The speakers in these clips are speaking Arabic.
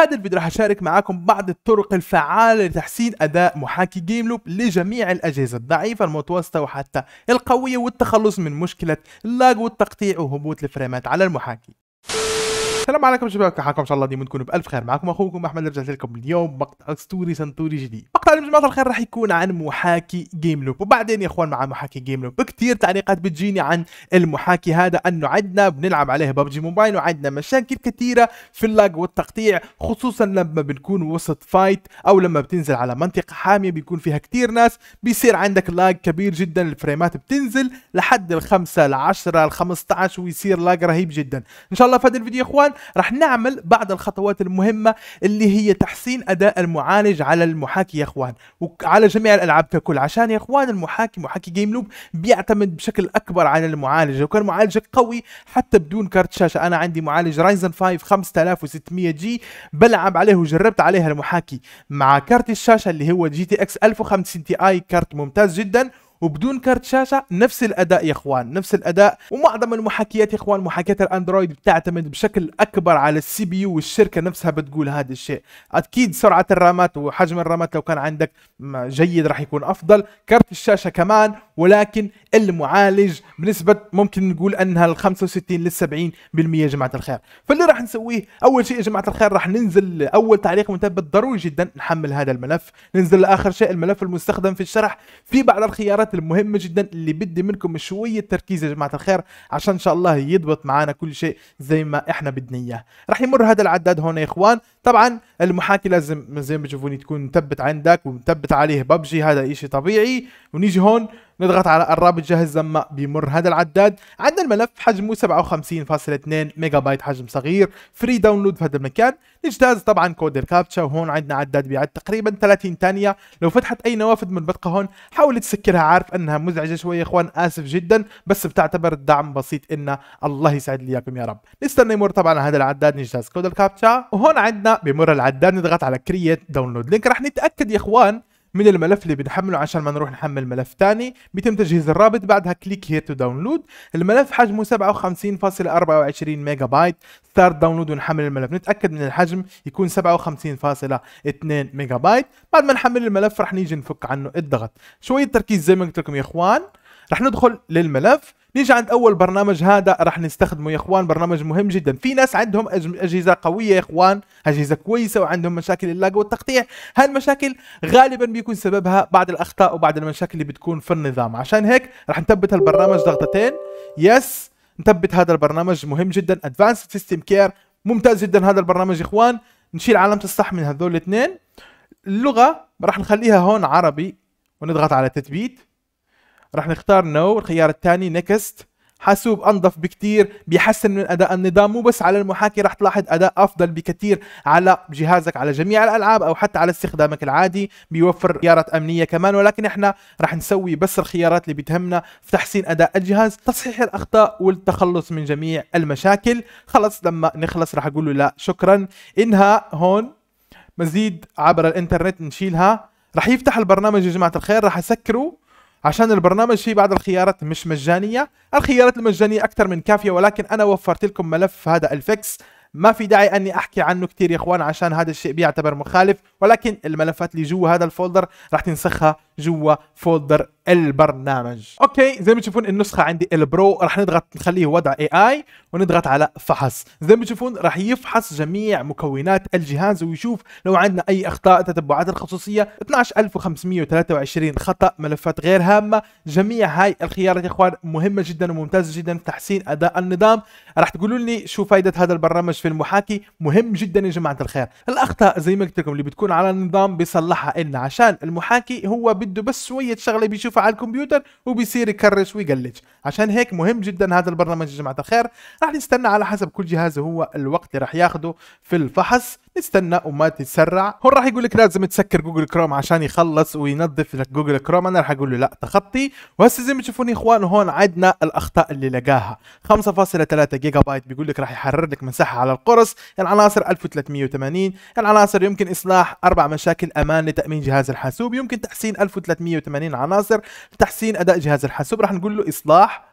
هذا الفيديو راح أشارك معاكم بعض الطرق الفعالة لتحسين أداء محاكي جيم لوب لجميع الأجهزة الضعيفة المتوسطة وحتى القوية والتخلص من مشكلة اللاج والتقطيع وهبوط الفريمات على المحاكي السلام عليكم شباب كيف حالكم ان شاء الله ديما تكونوا بالف خير معكم اخوكم احمد رجعت لكم اليوم مقطع ستوري سنتوري جديد مقطع اليوم جماعه الخير راح يكون عن محاكي جيم لوب وبعدين يا اخوان مع محاكي جيم لوب كثير تعليقات بتجيني عن المحاكي هذا انه عندنا بنلعب عليه ببجي موبايل وعندنا مشاكل كثيره في اللاج والتقطيع خصوصا لما بنكون وسط فايت او لما بتنزل على منطقه حاميه بيكون فيها كثير ناس بيصير عندك لاج كبير جدا الفريمات بتنزل لحد الخمسة 5 ل 10 ل 15 ويصير لاج رهيب جدا ان شاء الله في هذا الفيديو يا اخوان رح نعمل بعض الخطوات المهمة اللي هي تحسين أداء المعالج على المحاكي يا إخوان وعلى جميع الألعاب ككل عشان يا إخوان المحاكي محاكي جيم لوب بيعتمد بشكل أكبر على المعالج لو كان معالجك قوي حتى بدون كارت شاشة أنا عندي معالج رايزن 5 5600 جي بلعب عليه وجربت عليها المحاكي مع كارت الشاشة اللي هو جي تي اكس 1050 تي اي كارت ممتاز جدا وبدون كارت شاشه نفس الاداء يا اخوان نفس الاداء ومعظم المحاكيات يا اخوان محاكيات الاندرويد بتعتمد بشكل اكبر على السي بي يو والشركه نفسها بتقول هذا الشيء اكيد سرعه الرامات وحجم الرامات لو كان عندك جيد راح يكون افضل كارت الشاشه كمان ولكن المعالج بنسبه ممكن نقول انها ال 65 لل 70% يا جماعه الخير فاللي راح نسويه اول شيء يا جماعه الخير راح ننزل اول تعليق مثبت ضروري جدا نحمل هذا الملف ننزل لاخر شيء الملف المستخدم في الشرح في بعض الخيارات المهمه جدا اللي بدي منكم شويه تركيز يا جماعه الخير عشان ان شاء الله يضبط معانا كل شيء زي ما احنا بدنا اياه راح يمر هذا العداد هون يا اخوان طبعا المحاكي لازم زي ما تشوفوني تكون مثبت عندك ومثبت عليه ببجي هذا اشي طبيعي ونيجي هون نضغط على الرابط جاهز لما بيمر هذا العداد عندنا الملف حجمه 57.2 ميجا بايت حجم صغير فري داونلود في هذا المكان نجتاز طبعا كود الكابتشا وهون عندنا عداد بيعد تقريبا 30 ثانيه لو فتحت اي نوافذ من البطقه هون حاول تسكرها عارف انها مزعجه شويه اخوان اسف جدا بس بتعتبر دعم بسيط ان الله يسعد لي اياكم يا رب نستنى يمر طبعا هذا العداد نجتاز كود الكابتشا وهون عندنا بمر العداد نضغط على كرييت داونلود لينك راح نتاكد يا اخوان من الملف اللي بنحمله عشان ما نروح نحمل ملف ثاني بيتم تجهيز الرابط بعدها كليك هير تو داونلود الملف حجمه 57.24 ميجا بايت ستارت داونلود ونحمل الملف نتاكد من الحجم يكون 57.2 ميجا بايت بعد ما نحمل الملف راح نيجي نفك عنه الضغط شويه تركيز زي ما قلت لكم يا اخوان راح ندخل للملف نيجي عند اول برنامج هذا راح نستخدمه يا اخوان برنامج مهم جدا في ناس عندهم اجهزه قويه يا اخوان اجهزه كويسه وعندهم مشاكل اللاج والتقطيع هالمشاكل غالبا بيكون سببها بعض الاخطاء وبعض المشاكل اللي بتكون في النظام عشان هيك راح نثبت هالبرنامج ضغطتين يس نثبت هذا البرنامج مهم جدا ادفانسد سيستم كير ممتاز جدا هذا البرنامج يا اخوان نشيل علامه الصح من هذول الاثنين اللغه راح نخليها هون عربي ونضغط على تثبيت راح نختار نو الخيار الثاني نكست حاسوب انظف بكثير بيحسن من اداء النظام مو بس على المحاكي رح تلاحظ اداء افضل بكثير على جهازك على جميع الالعاب او حتى على استخدامك العادي بيوفر خيارات امنيه كمان ولكن احنا رح نسوي بس الخيارات اللي بتهمنا في تحسين اداء الجهاز تصحيح الاخطاء والتخلص من جميع المشاكل خلص لما نخلص رح اقول له لا شكرا انها هون مزيد عبر الانترنت نشيلها رح يفتح البرنامج يا جماعه الخير رح اسكره عشان البرنامج في بعض الخيارات مش مجانية الخيارات المجانية أكثر من كافية ولكن أنا وفرت لكم ملف هذا الفكس ما في داعي اني احكي عنه كثير يا اخوان عشان هذا الشيء بيعتبر مخالف ولكن الملفات اللي جوا هذا الفولدر راح تنسخها جوا فولدر البرنامج اوكي زي ما تشوفون النسخه عندي البرو راح نضغط نخليه وضع اي اي ونضغط على فحص زي ما تشوفون راح يفحص جميع مكونات الجهاز ويشوف لو عندنا اي اخطاء تتبعات الخصوصيه 12523 خطا ملفات غير هامه جميع هاي الخيارات يا اخوان مهمه جدا وممتازه جدا في تحسين اداء النظام راح تقولوا لي شو فائده هذا البرنامج في المحاكي مهم جدا يا جماعه الخير الاخطاء زي ما قلت لكم اللي بتكون على النظام بيصلحها لنا عشان المحاكي هو بده بس شويه شغله بيشوفها على الكمبيوتر وبيصير يكرش ويقلج عشان هيك مهم جدا هذا البرنامج يا جماعه الخير راح نستنى على حسب كل جهاز هو الوقت اللي راح ياخده في الفحص استنى وما تتسرع هو راح يقول لك لازم تسكر جوجل كروم عشان يخلص وينظف لك جوجل كروم انا راح اقول له لا تخطي وهسه زي ما تشوفون يا اخوان هون عدنا الاخطاء اللي لقاها 5.3 جيجا بايت بيقول لك راح يحرر لك مساحه على القرص العناصر 1380 العناصر يمكن اصلاح اربع مشاكل امان لتامين جهاز الحاسوب يمكن تحسين 1380 عناصر تحسين اداء جهاز الحاسوب راح نقول له اصلاح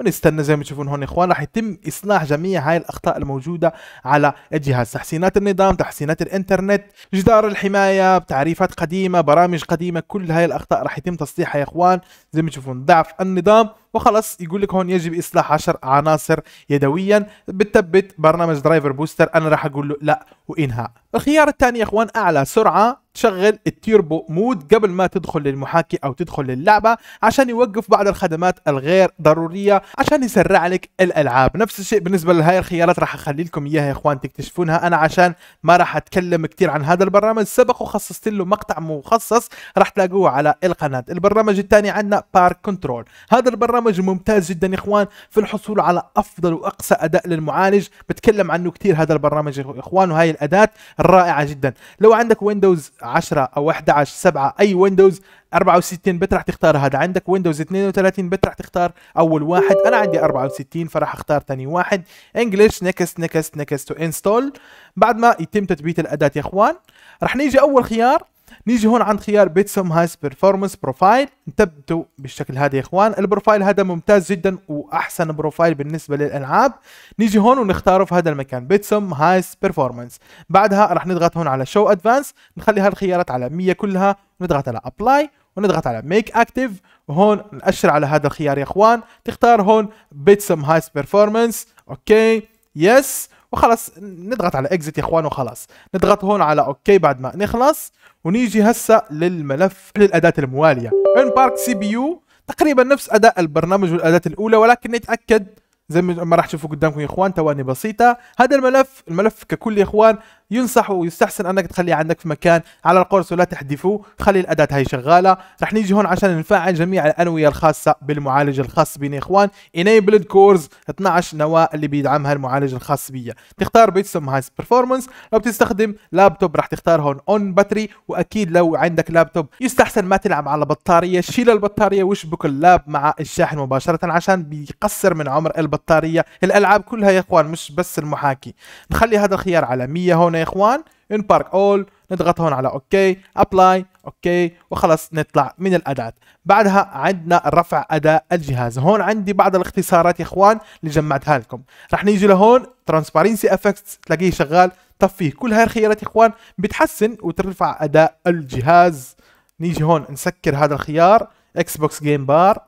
ونستنى زي ما تشوفون هون اخوان راح يتم اصلاح جميع هاي الاخطاء الموجوده على الجهاز تحسينات النظام تحسينات الانترنت جدار الحمايه تعريفات قديمه برامج قديمه كل هاي الاخطاء راح يتم تصليحها يا اخوان زي ما تشوفون ضعف النظام وخلص يقول لك هون يجب اصلاح 10 عناصر يدويا بتثبت برنامج درايفر بوستر انا راح اقول له لا وانهاء الخيار الثاني يا اخوان اعلى سرعه تشغل التيربو مود قبل ما تدخل للمحاكي او تدخل للعبه عشان يوقف بعض الخدمات الغير ضروريه عشان يسرع لك الالعاب نفس الشيء بالنسبه لهاي الخيارات راح اخلي لكم اياها يا اخوان تكتشفونها انا عشان ما راح اتكلم كثير عن هذا البرنامج سبق وخصصت له مقطع مخصص راح تلاقوه على القناه البرنامج الثاني عندنا بارك كنترول هذا البرنامج ممتاز جدا يا اخوان في الحصول على افضل واقصى اداء للمعالج بتكلم عنه كثير هذا البرنامج يا اخوان وهي الاداه الرائعه جدا لو عندك ويندوز 10 او 11 7 اي ويندوز 64 بت راح تختار هذا عندك ويندوز 32 بت راح تختار اول واحد انا عندي 64 فراح اختار ثاني واحد انجلش نكست نكست نكست تو انستول بعد ما يتم تثبيت الاداه يا اخوان راح نيجي اول خيار نيجي هون عند خيار بيتسوم هايس بيرفورمانس بروفايل انتبهوا بالشكل هذا يا اخوان البروفايل هذا ممتاز جدا واحسن بروفايل بالنسبه للالعاب نيجي هون ونختاره في هذا المكان بيتسوم هايس بيرفورمانس بعدها راح نضغط هون على شو ادفانس نخلي هالخيارات على 100 كلها نضغط على ابلاي ونضغط على ميك اكتيف وهون نأشر على هذا الخيار يا اخوان تختار هون بيتسوم هايس بيرفورمانس اوكي يس وخلص نضغط على اكزيت يا اخوان وخلاص نضغط هون على اوكي بعد ما نخلص ونيجي هسه للملف للاداه المواليه ان بارك سي بي يو تقريبا نفس اداء البرنامج والاداه الاولى ولكن نتاكد زي ما راح تشوفوا قدامكم يا اخوان تواني بسيطه هذا الملف الملف ككل يا اخوان ينصح ويستحسن انك تخليه عندك في مكان على القرص ولا تحذفوه خلي الاداه هاي شغاله رح نيجي هون عشان نفعل جميع الانويه الخاصه بالمعالج الخاص بنا يا اخوان انيبلد كورز 12 نواه اللي بيدعمها المعالج الخاص بيا تختار بيتسم هاي برفورمانس لو بتستخدم لابتوب رح تختار هون اون باتري واكيد لو عندك لابتوب يستحسن ما تلعب على بطاريه شيل البطاريه واشبك اللاب مع الشاحن مباشره عشان بيقصر من عمر البطاريه الالعاب كلها يا اخوان مش بس المحاكي نخلي هذا الخيار على 100 هون يا اخوان نبارك اول نضغط هون على اوكي ابلاي اوكي وخلص نطلع من الاداة بعدها عندنا رفع اداء الجهاز هون عندي بعض الاختصارات يا اخوان اللي جمعتها لكم رح نيجي لهون ترانسبارنسي افكتس تلاقيه شغال طفيه كل هاي الخيارات يا اخوان بتحسن وترفع اداء الجهاز نيجي هون نسكر هذا الخيار اكس بوكس جيم بار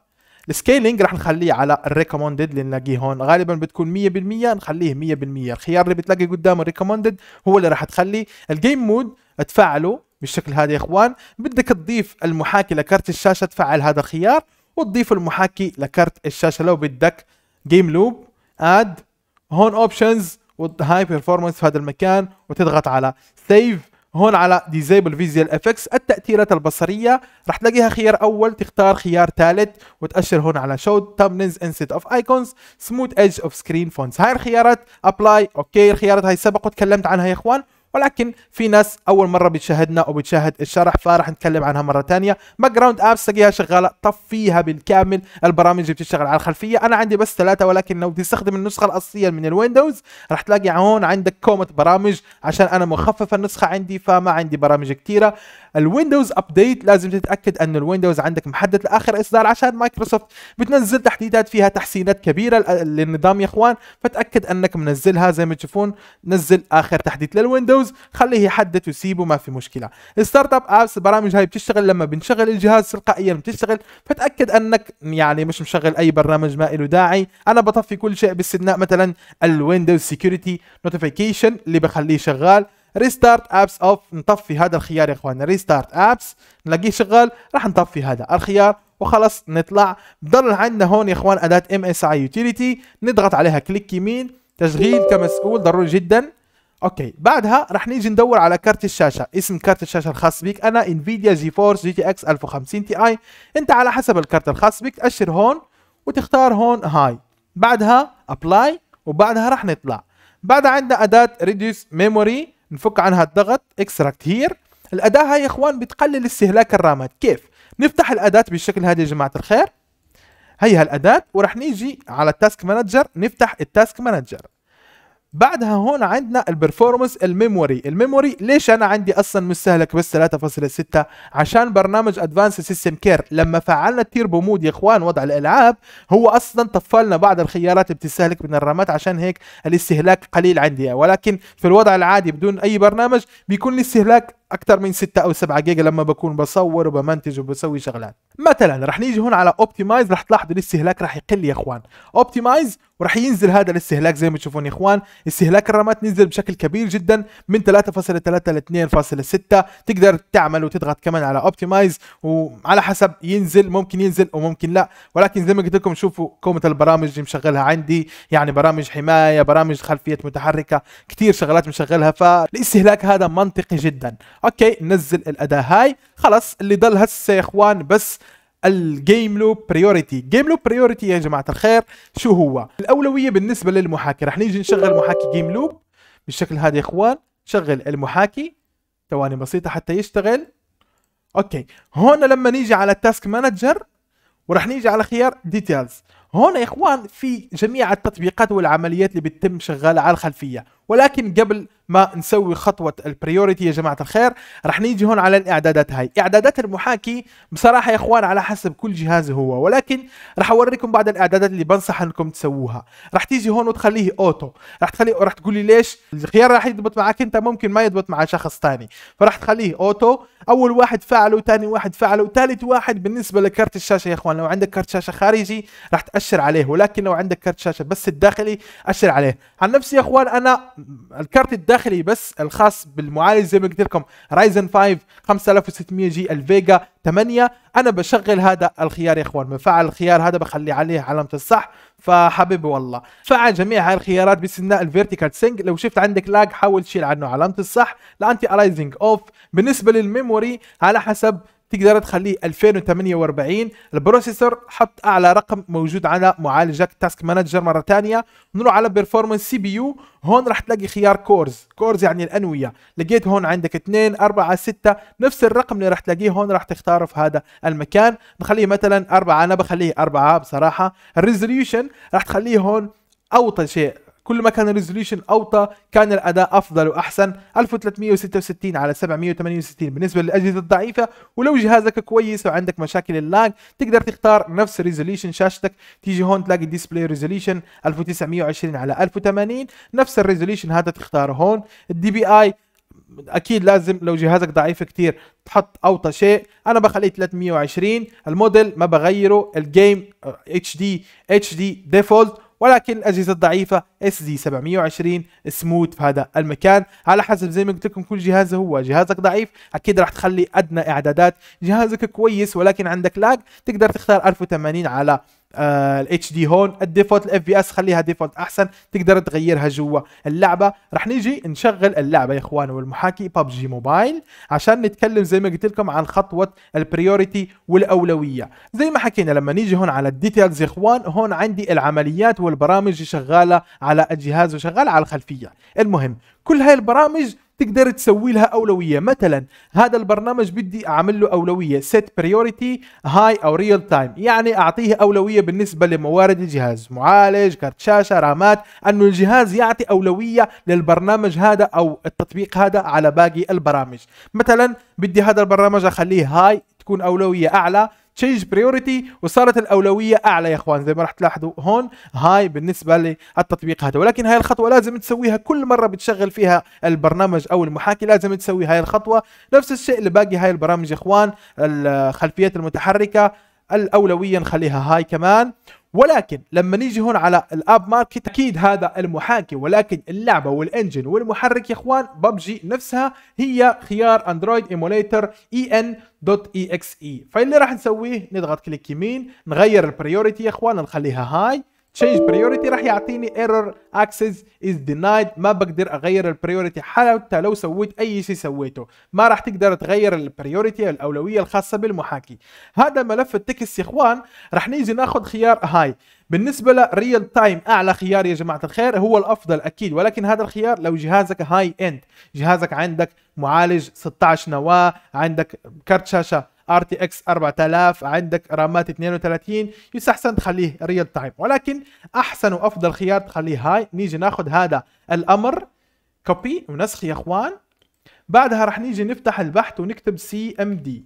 السكيلينج رح نخليه على الريكومندد اللي نلاقيه هون غالبا بتكون 100% نخليه 100% الخيار اللي بتلاقي قدامه الريكومندد هو اللي رح تخلي الجيم مود تفعله بالشكل هذا يا اخوان بدك تضيف المحاكي لكارت الشاشه تفعل هذا الخيار وتضيف المحاكي لكارت الشاشه لو بدك جيم لوب اد هون اوبشنز وهاي بيرفورمانس في هذا المكان وتضغط على سيف هون على ديزيبل فيزيال افكس التاثيرات البصريه رح تلاقيها خيار اول تختار خيار ثالث وتاشر هون على شو thumbnails انستد اوف ايكونز سموث ايدج اوف سكرين فونتس هاي الخيارات ابلاي اوكي الخيارات هاي سبق وتكلمت عنها يا اخوان ولكن في ناس اول مره بتشاهدنا او بتشاهد الشرح فراح نتكلم عنها مره ثانيه باك جراوند ابس تلاقيها شغاله طفيها بالكامل البرامج اللي بتشتغل على الخلفيه انا عندي بس ثلاثه ولكن لو بتستخدم النسخه الاصليه من الويندوز راح تلاقي هون عندك كومه برامج عشان انا مخفف النسخه عندي فما عندي برامج كثيره الويندوز ابديت لازم تتاكد ان الويندوز عندك محدد لاخر اصدار عشان مايكروسوفت بتنزل تحديثات فيها تحسينات كبيره للنظام يا اخوان فتاكد انك منزلها زي ما تشوفون نزل اخر تحديث للويندوز ويندوز خليه يحدد وسيبه ما في مشكله الستارت اب ابس البرامج هاي بتشتغل لما بنشغل الجهاز تلقائيا بتشتغل فتاكد انك يعني مش مشغل اي برنامج ما له داعي انا بطفي كل شيء باستثناء مثلا الويندوز سكيورتي نوتيفيكيشن اللي بخليه شغال ريستارت ابس اوف نطفي هذا الخيار يا اخوان ريستارت ابس نلاقيه شغال راح نطفي هذا الخيار وخلص نطلع بضل عندنا هون يا اخوان اداه ام اس اي يوتيليتي نضغط عليها كليك يمين تشغيل كمسؤول ضروري جدا اوكي بعدها رح نيجي ندور على كارت الشاشه اسم كارت الشاشه الخاص بك انا انفيديا جي فورس جي تي اكس 1050 تي اي انت على حسب الكارت الخاص بك تاشر هون وتختار هون هاي بعدها ابلاي وبعدها رح نطلع بعدها عندنا اداه ريديوس ميموري نفك عنها الضغط اكستراكت هير الاداه هاي يا اخوان بتقلل استهلاك الرامات كيف نفتح الاداه بالشكل هذا يا جماعه الخير هي هالاداه ورح نيجي على التاسك مانجر نفتح التاسك مانجر بعدها هون عندنا البرفورمس الميموري الميموري ليش انا عندي اصلا مستهلك بس 3.6 عشان برنامج ادفانس سيستم كير لما فعلنا التيربو مود يا اخوان وضع الالعاب هو اصلا طفلنا بعض الخيارات بتستهلك من الرامات عشان هيك الاستهلاك قليل عندي ولكن في الوضع العادي بدون اي برنامج بيكون الاستهلاك اكثر من 6 او 7 جيجا لما بكون بصور وبمنتج وبسوي شغلات مثلا رح نيجي هون على اوبتمايز رح تلاحظوا الاستهلاك رح يقل يا اخوان اوبتمايز ورح ينزل هذا الاستهلاك زي ما تشوفون يا اخوان استهلاك الرامات نزل بشكل كبير جدا من 3.3 ل 2.6 تقدر تعمل وتضغط كمان على اوبتمايز وعلى حسب ينزل ممكن ينزل وممكن لا ولكن زي ما قلت لكم شوفوا كومة البرامج اللي مشغلها عندي يعني برامج حمايه برامج خلفيه متحركه كثير شغلات مشغلها فالاستهلاك هذا منطقي جدا اوكي نزل الاداه هاي خلص اللي ضل هسه يا اخوان بس الجيم لوب بريوريتي جيم لوب بريوريتي يا جماعه الخير شو هو الاولويه بالنسبه للمحاكي رح نيجي نشغل محاكي جيم لوب بالشكل هذا يا اخوان شغل المحاكي ثواني بسيطه حتى يشتغل اوكي هون لما نيجي على التاسك مانجر ورح نيجي على خيار ديتيلز هون يا اخوان في جميع التطبيقات والعمليات اللي بتتم شغاله على الخلفيه ولكن قبل ما نسوي خطوة البريوريتي يا جماعة الخير رح نيجي هون على الاعدادات هاي اعدادات المحاكي بصراحة يا اخوان على حسب كل جهاز هو ولكن رح اوريكم بعض الاعدادات اللي بنصح انكم تسووها رح تيجي هون وتخليه اوتو رح تخليه رح تقولي ليش الخيار رح يضبط معك انت ممكن ما يضبط مع شخص ثاني فرح تخليه اوتو اول واحد فعله ثاني واحد فعله ثالث واحد بالنسبة لكارت الشاشة يا اخوان لو عندك كارت شاشة خارجي رح تأشر عليه ولكن لو عندك كارت شاشة بس الداخلي أشر عليه عن نفسي يا اخوان انا الكارت الداخلي بس الخاص بالمعالج زي ما قلت لكم رايزن 5 5600 جي الفيجا 8 انا بشغل هذا الخيار يا اخوان بفعل الخيار هذا بخلي عليه علامه الصح فحبيبي والله فعل جميع هاي الخيارات باستثناء الفيرتيكال سينج لو شفت عندك لاج حاول تشيل عنه علامه الصح لانتي ارايزنج اوف بالنسبه للميموري على حسب تقدر تخليه 2048 البروسيسور حط اعلى رقم موجود على معالجك تاسك مانجر مره ثانيه نروح على بيرفورمانس سي بي يو هون راح تلاقي خيار كورز كورز يعني الانويه لقيت هون عندك 2 4 6 نفس الرقم اللي راح تلاقيه هون راح تختاره في هذا المكان نخليه مثلا 4 انا بخليه 4 بصراحه الريزوليوشن راح تخليه هون اوطى شيء كل ما كان الريزوليوشن اوطى كان الاداء افضل واحسن 1366 على 768 بالنسبه للاجهزه الضعيفه ولو جهازك كويس وعندك مشاكل اللاج تقدر تختار نفس ريزوليوشن شاشتك تيجي هون تلاقي ديسبلاي ريزوليوشن 1920 على 1080 نفس الريزوليوشن هذا تختاره هون الدي بي اي اكيد لازم لو جهازك ضعيف كتير تحط اوطى شيء انا بخليه 320 الموديل ما بغيره الجيم اتش دي اتش دي ديفولت ولكن الاجهزه الضعيفه الضعيفة 720 سموث في هذا المكان على حسب زي ما قلت لكم كل جهاز هو جهازك ضعيف اكيد راح تخلي ادنى اعدادات جهازك كويس ولكن عندك لاج تقدر تختار 1080 على آه، الاتش دي هون الديفولت الاف بي اس خليها ديفولت احسن تقدر تغيرها جوا اللعبه رح نيجي نشغل اللعبه يا اخوان والمحاكي ببجي موبايل عشان نتكلم زي ما قلت لكم عن خطوه البريوريتي والاولويه زي ما حكينا لما نيجي هون على الديتيلز يا اخوان هون عندي العمليات والبرامج شغاله على الجهاز وشغاله على الخلفيه المهم كل هاي البرامج تقدر تسوي لها اولويه مثلا هذا البرنامج بدي اعمل له اولويه سيت بريوريتي هاي او ريل تايم يعني اعطيه اولويه بالنسبه لموارد الجهاز معالج كارت شاشه رامات انه الجهاز يعطي اولويه للبرنامج هذا او التطبيق هذا على باقي البرامج مثلا بدي هذا البرنامج اخليه هاي تكون اولويه اعلى تشينج بريورتي وصارت الاولويه اعلى يا اخوان زي ما راح تلاحظوا هون هاي بالنسبه للتطبيق هذا ولكن هاي الخطوه لازم تسويها كل مره بتشغل فيها البرنامج او المحاكي لازم تسوي هاي الخطوه نفس الشيء لباقي هاي البرامج يا اخوان الخلفيات المتحركه الاولويه نخليها هاي كمان ولكن لما نيجي هون على الاب ماركت اكيد هذا المحاكي ولكن اللعبه والانجن والمحرك يا اخوان ببجي نفسها هي خيار اندرويد ايموليتر اي ان دوت اي اكس اي فاللي راح نسويه نضغط كليك يمين نغير البريوريتي يا اخوان نخليها هاي change priority راح يعطيني ايرور اكسس از دينايد ما بقدر اغير البريورتي حتى لو سويت اي شيء سويته ما راح تقدر تغير البريورتي الاولويه الخاصه بالمحاكي هذا ملف التكست يا اخوان راح نيجي ناخذ خيار هاي بالنسبة لريل تايم أعلى خيار يا جماعة الخير هو الأفضل أكيد ولكن هذا الخيار لو جهازك هاي إند جهازك عندك معالج 16 نواة عندك كرت شاشة ار تي اكس 4000 عندك رامات 32 يستحسن تخليه ريل تايم ولكن احسن وافضل خيار تخليه هاي نيجي ناخذ هذا الامر كوبي ونسخ يا اخوان بعدها راح نيجي نفتح البحث ونكتب سي ام دي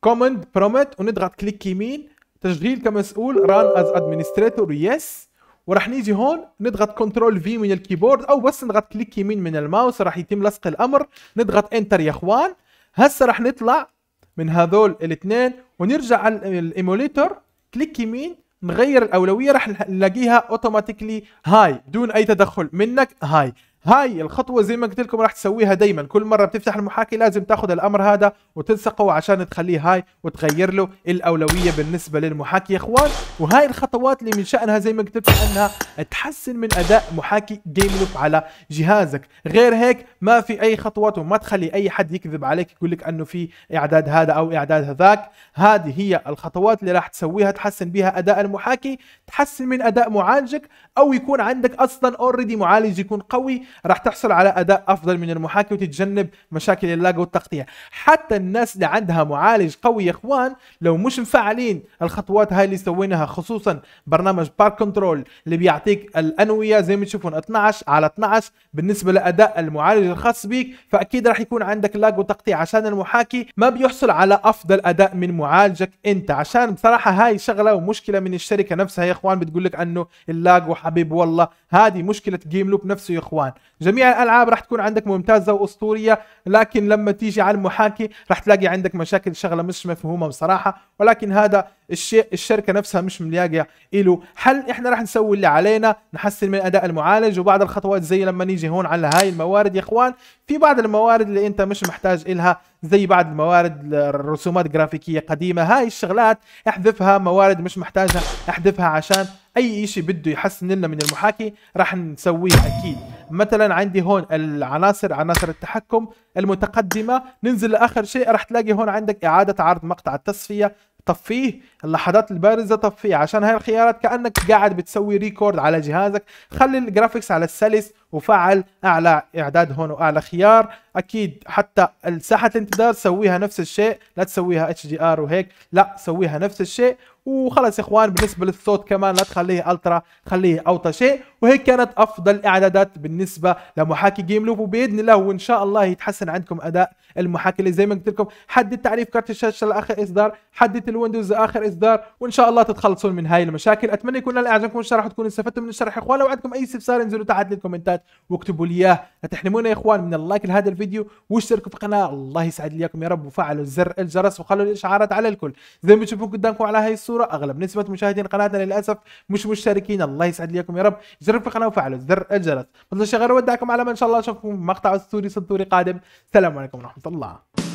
كوماند برومت ونضغط كليك يمين تشغيل كمسؤول ران از ادمنستريتور يس وراح نيجي هون نضغط كنترول في من الكيبورد او بس نضغط كليك يمين من الماوس راح يتم لصق الامر نضغط انتر يا اخوان هسه راح نطلع من هذول الاثنين ونرجع على الايموليتور كليك يمين نغير الاولويه راح نلاقيها اوتوماتيكلي هاي دون اي تدخل منك هاي هاي الخطوة زي ما قلت لكم راح تسويها دايما كل مرة بتفتح المحاكي لازم تاخذ الامر هذا وتلصقه عشان تخليه هاي وتغير له الاولوية بالنسبة للمحاكي يا اخوان وهاي الخطوات اللي من شأنها زي ما قلت لكم انها تحسن من اداء محاكي جيم لوب على جهازك غير هيك ما في اي خطوات وما تخلي اي حد يكذب عليك يقول لك انه في اعداد هذا او اعداد هذاك هذه هي الخطوات اللي راح تسويها تحسن بها اداء المحاكي تحسن من اداء معالجك او يكون عندك اصلا اوريدي معالج يكون قوي راح تحصل على اداء افضل من المحاكي وتتجنب مشاكل اللاج والتقطيع حتى الناس اللي عندها معالج قوي يا اخوان لو مش مفعلين الخطوات هاي اللي سويناها خصوصا برنامج بارك كنترول اللي بيعطيك الانويه زي ما تشوفون 12 على 12 بالنسبه لاداء المعالج الخاص بيك فاكيد راح يكون عندك لاج وتقطيع عشان المحاكي ما بيحصل على افضل اداء من معالجك انت عشان بصراحه هاي شغله ومشكله من الشركه نفسها يا اخوان بتقول لك انه اللاج وحبيب والله هذه مشكله جيم لوب نفسه يا اخوان جميع الالعاب راح تكون عندك ممتازه واسطوريه لكن لما تيجي على المحاكي راح تلاقي عندك مشاكل شغله مش مفهومه بصراحه ولكن هذا الشيء الشركه نفسها مش ملاقيه له حل احنا راح نسوي اللي علينا نحسن من اداء المعالج وبعض الخطوات زي لما نيجي هون على هاي الموارد يا اخوان في بعض الموارد اللي انت مش محتاج الها زي بعض الموارد الرسومات جرافيكيه قديمه هاي الشغلات احذفها موارد مش محتاجها احذفها عشان اي شيء بده يحسن لنا من المحاكي راح نسويه اكيد مثلا عندي هون العناصر عناصر التحكم المتقدمه ننزل لاخر شيء راح تلاقي هون عندك اعاده عرض مقطع التصفيه طفيه اللحظات البارزه طفيه عشان هاي الخيارات كانك قاعد بتسوي ريكورد على جهازك خلي الجرافيكس على السلس وفعل اعلى اعداد هون واعلى خيار اكيد حتى الساحة الانتظار سويها نفس الشيء لا تسويها اتش دي ار وهيك لا سويها نفس الشيء وخلص يا اخوان بالنسبه للصوت كمان لا تخليه الترا خليه اوطى شيء وهيك كانت افضل اعدادات بالنسبه لمحاكي جيم لوب وباذن الله وان شاء الله يتحسن عندكم اداء المحاكي اللي زي ما قلت لكم حدد تعريف كارت الشاشه لاخر اصدار حدد الويندوز لاخر اصدار وان شاء الله تتخلصون من هاي المشاكل اتمنى يكون اعجبكم الشرح وتكونوا استفدتم من الشرح يا اخوان لو عندكم اي استفسار انزلوا تحت للكومنتات بالتعليقات واكتبوا لي اياه تحرمونا يا اخوان من اللايك لهذا الفيديو واشتركوا في القناه الله يسعد ليكم يا رب وفعلوا زر الجرس وخلوا الاشعارات على الكل زي ما تشوفون قدامكم على هاي الصوره اغلب نسبه مشاهدين قناتنا للاسف مش مشتركين الله يسعد ليكم يا رب اشتركوا في القناه وفعلوا زر الجرس ما تنسوش غير اودعكم على ما ان شاء الله اشوفكم في مقطع ستوري سطوري قادم السلام عليكم ورحمه الله